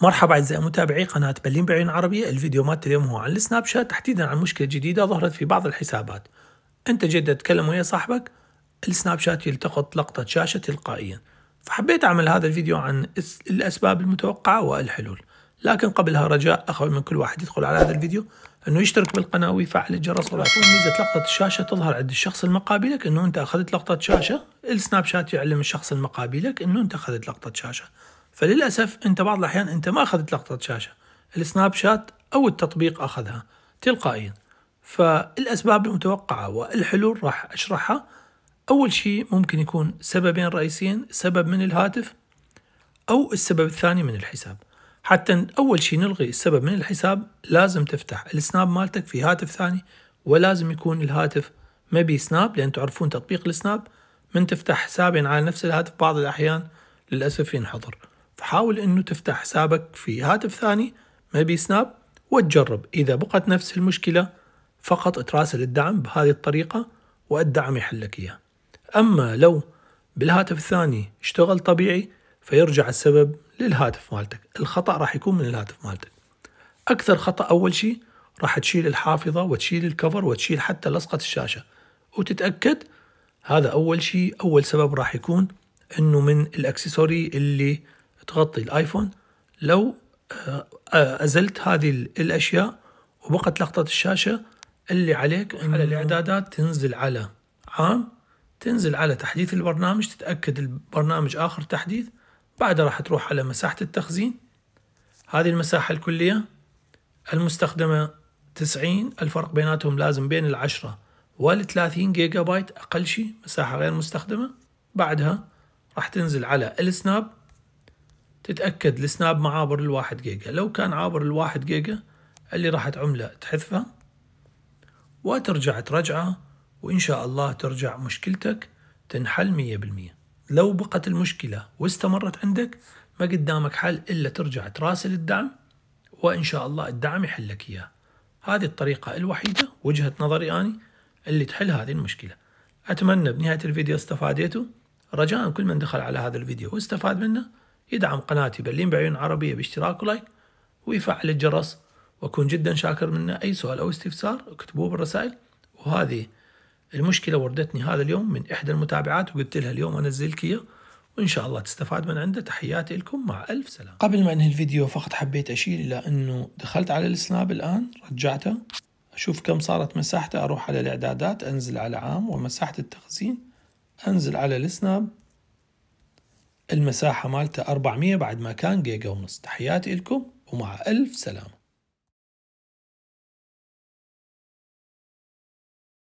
مرحبا أعزائي متابعي قناة بلين بعين عربية الفيديو مالت اليوم هو عن السناب شات تحديدا عن مشكلة جديدة ظهرت في بعض الحسابات أنت جد تتكلم ويا صاحبك السناب شات يلتقط لقطة شاشة تلقائيا فحبيت أعمل هذا الفيديو عن الأسباب المتوقعة والحلول لكن قبلها رجاء أخوي من كل واحد يدخل على هذا الفيديو أنه يشترك بالقناة ويفعل الجرس ولا يكون ميزة لقطة الشاشة تظهر عند الشخص المقابلك أنه أنت أخذت لقطة شاشة السناب شات يعلم الشخص المقابلك أنه أنت أخذت لقطة شاشة فللأسف أنت بعض الأحيان أنت ما أخذت لقطة شاشة السناب شات أو التطبيق أخذها تلقائيا فالأسباب المتوقعة والحلول راح أشرحها أول شيء ممكن يكون سببين رئيسيين سبب من الهاتف أو السبب الثاني من الحساب حتى أول شيء نلغي السبب من الحساب لازم تفتح السناب مالتك في هاتف ثاني ولازم يكون الهاتف ما بي سناب لأن تعرفون تطبيق السناب من تفتح حسابين على نفس الهاتف بعض الأحيان للأسف ينحظر فحاول انه تفتح حسابك في هاتف ثاني ما بي سناب وتجرب اذا بقت نفس المشكله فقط تراسل الدعم بهذه الطريقه والدعم يحل لك اياها اما لو بالهاتف الثاني اشتغل طبيعي فيرجع السبب للهاتف مالتك الخطا راح يكون من الهاتف مالتك اكثر خطا اول شيء راح تشيل الحافظه وتشيل الكفر وتشيل حتى لصقه الشاشه وتتاكد هذا اول شيء اول سبب راح يكون انه من الاكسسوري اللي تغطي الايفون لو آه، آه، ازلت هذه الاشياء وبقت لقطه الشاشه اللي عليك على الاعدادات تنزل على عام تنزل على تحديث البرنامج تتاكد البرنامج اخر تحديث بعدها راح تروح على مساحه التخزين هذه المساحه الكليه المستخدمه 90 الفرق بيناتهم لازم بين العشرة وال 30 جيجا بايت اقل شيء مساحه غير مستخدمه بعدها راح تنزل على السناب تتأكد السناب ما عابر الواحد جيجا لو كان عابر الواحد جيجا اللي راحت عملة تحذفها وترجع ترجعه وإن شاء الله ترجع مشكلتك تنحل مية بالمية لو بقت المشكلة واستمرت عندك ما قدامك حل إلا ترجع تراسل الدعم وإن شاء الله الدعم يحلك إياه هذه الطريقة الوحيدة وجهة نظري أني اللي تحل هذه المشكلة أتمنى بنهاية الفيديو استفاديتوا رجاء كل من دخل على هذا الفيديو واستفاد منه يدعم قناتي برلين بعيون عربية باشتراك ولايك ويفعل الجرس وأكون جدا شاكر منه أي سؤال أو استفسار اكتبوه بالرسائل وهذه المشكلة وردتني هذا اليوم من إحدى المتابعات وقلت لها اليوم أنزل لك إياه وإن شاء الله تستفاد من عنده تحياتي لكم مع ألف سلام قبل ما أنهي الفيديو فقط حبيت أشير إلى أنه دخلت على السناب الآن رجعته أشوف كم صارت مساحته أروح على الإعدادات أنزل على عام ومساحة التخزين أنزل على السناب المساحة مالته 400 بعد ما كان جيجا ونص تحياتي لكم ومع ألف سلامة